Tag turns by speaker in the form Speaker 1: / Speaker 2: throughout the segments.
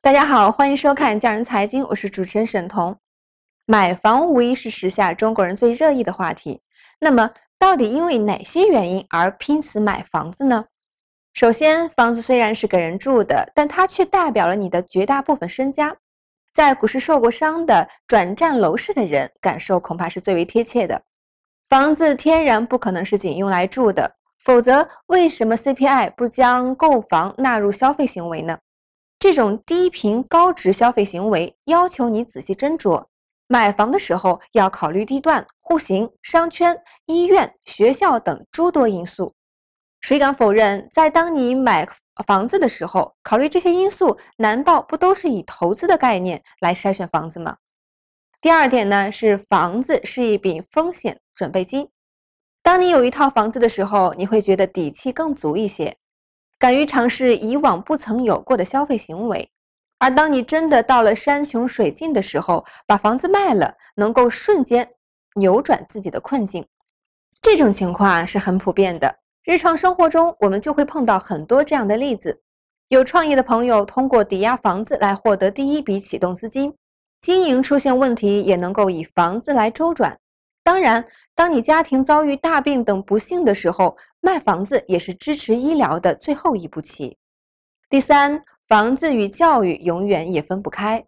Speaker 1: 大家好，欢迎收看《匠人财经》，我是主持人沈彤。买房无疑是时下中国人最热议的话题。那么，到底因为哪些原因而拼死买房子呢？首先，房子虽然是给人住的，但它却代表了你的绝大部分身家。在股市受过伤的转战楼市的人，感受恐怕是最为贴切的。房子天然不可能是仅用来住的，否则为什么 CPI 不将购房纳入消费行为呢？这种低频高值消费行为要求你仔细斟酌，买房的时候要考虑地段、户型、商圈、医院、学校等诸多因素。谁敢否认，在当你买房子的时候，考虑这些因素，难道不都是以投资的概念来筛选房子吗？第二点呢，是房子是一笔风险准备金。当你有一套房子的时候，你会觉得底气更足一些。敢于尝试以往不曾有过的消费行为，而当你真的到了山穷水尽的时候，把房子卖了，能够瞬间扭转自己的困境。这种情况是很普遍的，日常生活中我们就会碰到很多这样的例子。有创业的朋友通过抵押房子来获得第一笔启动资金，经营出现问题也能够以房子来周转。当然，当你家庭遭遇大病等不幸的时候。卖房子也是支持医疗的最后一步棋。第三，房子与教育永远也分不开。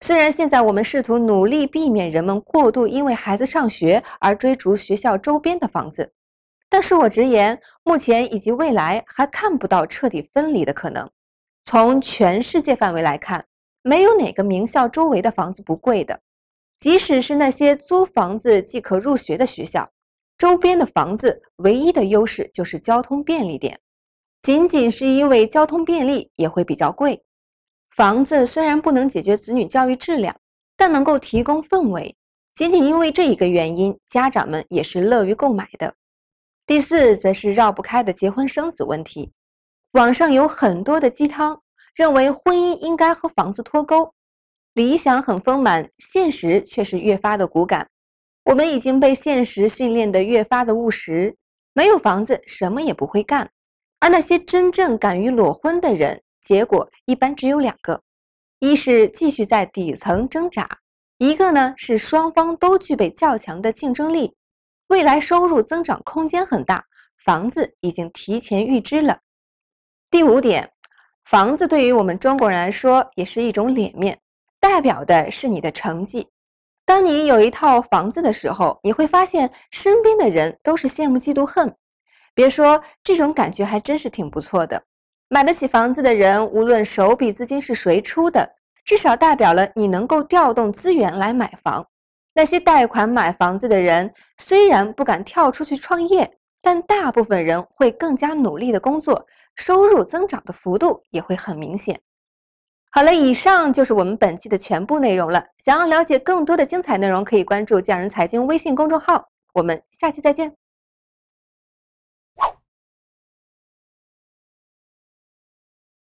Speaker 1: 虽然现在我们试图努力避免人们过度因为孩子上学而追逐学校周边的房子，但恕我直言，目前以及未来还看不到彻底分离的可能。从全世界范围来看，没有哪个名校周围的房子不贵的，即使是那些租房子即可入学的学校。周边的房子唯一的优势就是交通便利点，仅仅是因为交通便利也会比较贵。房子虽然不能解决子女教育质量，但能够提供氛围，仅仅因为这一个原因，家长们也是乐于购买的。第四，则是绕不开的结婚生子问题。网上有很多的鸡汤，认为婚姻应该和房子脱钩，理想很丰满，现实却是越发的骨感。我们已经被现实训练的越发的务实，没有房子，什么也不会干。而那些真正敢于裸婚的人，结果一般只有两个：一是继续在底层挣扎；一个呢是双方都具备较强的竞争力，未来收入增长空间很大，房子已经提前预支了。第五点，房子对于我们中国人来说也是一种脸面，代表的是你的成绩。当你有一套房子的时候，你会发现身边的人都是羡慕、嫉妒、恨。别说这种感觉还真是挺不错的。买得起房子的人，无论首笔资金是谁出的，至少代表了你能够调动资源来买房。那些贷款买房子的人，虽然不敢跳出去创业，但大部分人会更加努力的工作，收入增长的幅度也会很明显。好了，以上就是我们本期的全部内容了。想要了解更多的精彩内容，可以关注“匠人财经”微信公众号。我们下期再见。